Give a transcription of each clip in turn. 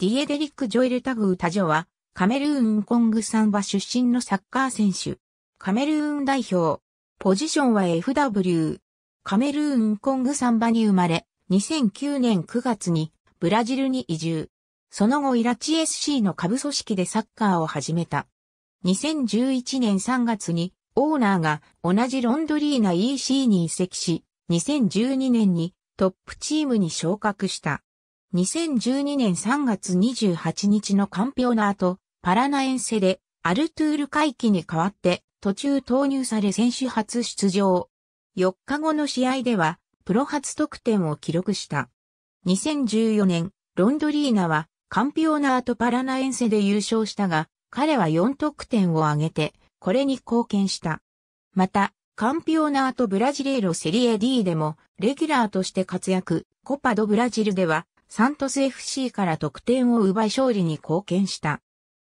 ディエデリック・ジョイル・タグー・タジョは、カメルーン・コングサンバ出身のサッカー選手。カメルーン代表。ポジションは FW。カメルーン・コングサンバに生まれ、2009年9月にブラジルに移住。その後イラチ SC の下部組織でサッカーを始めた。2011年3月にオーナーが同じロンドリーナ EC に移籍し、2012年にトップチームに昇格した。2012年3月28日のカンピオナーとパラナエンセでアルトゥール回帰に代わって途中投入され選手初出場。4日後の試合ではプロ初得点を記録した。2014年、ロンドリーナはカンピオナーとパラナエンセで優勝したが、彼は4得点を挙げて、これに貢献した。また、カンピオナーとブラジレーロセリエ D でも、レギュラーとして活躍、コパドブラジルでは、サントス FC から得点を奪い勝利に貢献した。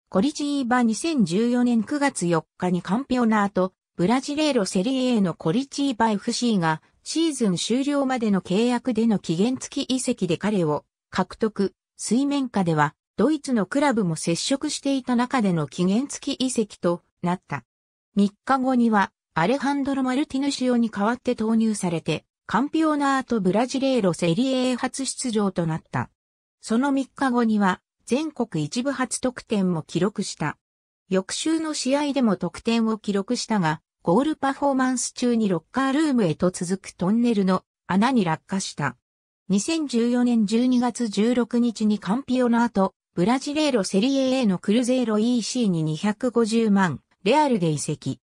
コリチーバ2014年9月4日にカンピオナート、ブラジレーロセリエのコリチーバ FC がシーズン終了までの契約での期限付き移籍で彼を獲得、水面下ではドイツのクラブも接触していた中での期限付き移籍となった。3日後にはアレハンドロ・マルティヌシオに代わって投入されてカンピオナートブラジレーロセリエ A 初出場となった。その3日後には、全国一部初得点も記録した。翌週の試合でも得点を記録したが、ゴールパフォーマンス中にロッカールームへと続くトンネルの穴に落下した。2014年12月16日にカンピオナート、ブラジレーロセリエ A のクルゼーロ EC に250万、レアルで移籍。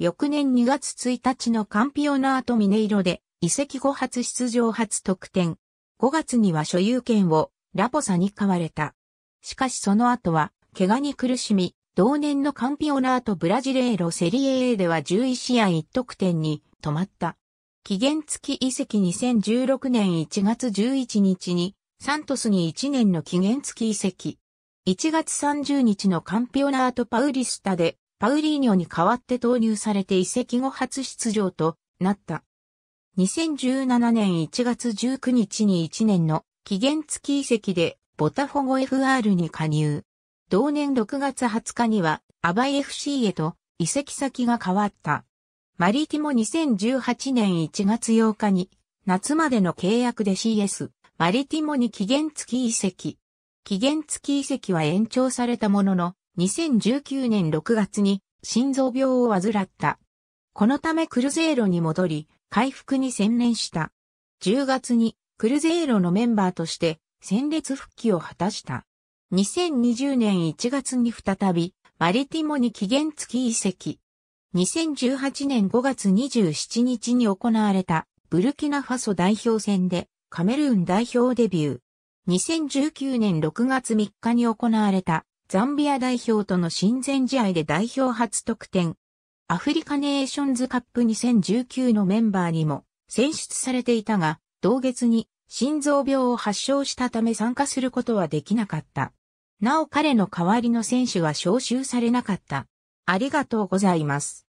翌年2月1日のカンピオナートミネイロで移籍後初出場初得点。5月には所有権をラポサに買われた。しかしその後は、怪我に苦しみ、同年のカンピオナートブラジレーロセリエ A では11試合1得点に止まった。期限付き移籍2016年1月11日に、サントスに1年の期限付き移籍。1月30日のカンピオナートパウリスタで、パウリーニョに代わって投入されて移籍後初出場となった。2017年1月19日に1年の期限付き移籍でボタフォゴ FR に加入。同年6月20日にはアバイ FC へと移籍先が変わった。マリティも2018年1月8日に夏までの契約で CS マリティモに期限付き移籍。期限付き移籍は延長されたものの2019年6月に心臓病を患った。このためクルゼーロに戻り、回復に専念した。10月にクルゼイロのメンバーとして戦列復帰を果たした。2020年1月に再びマリティモに期限付き移籍。2018年5月27日に行われたブルキナファソ代表戦でカメルーン代表デビュー。2019年6月3日に行われたザンビア代表との親善試合で代表初得点アフリカネーションズカップ2019のメンバーにも選出されていたが、同月に心臓病を発症したため参加することはできなかった。なお彼の代わりの選手は招集されなかった。ありがとうございます。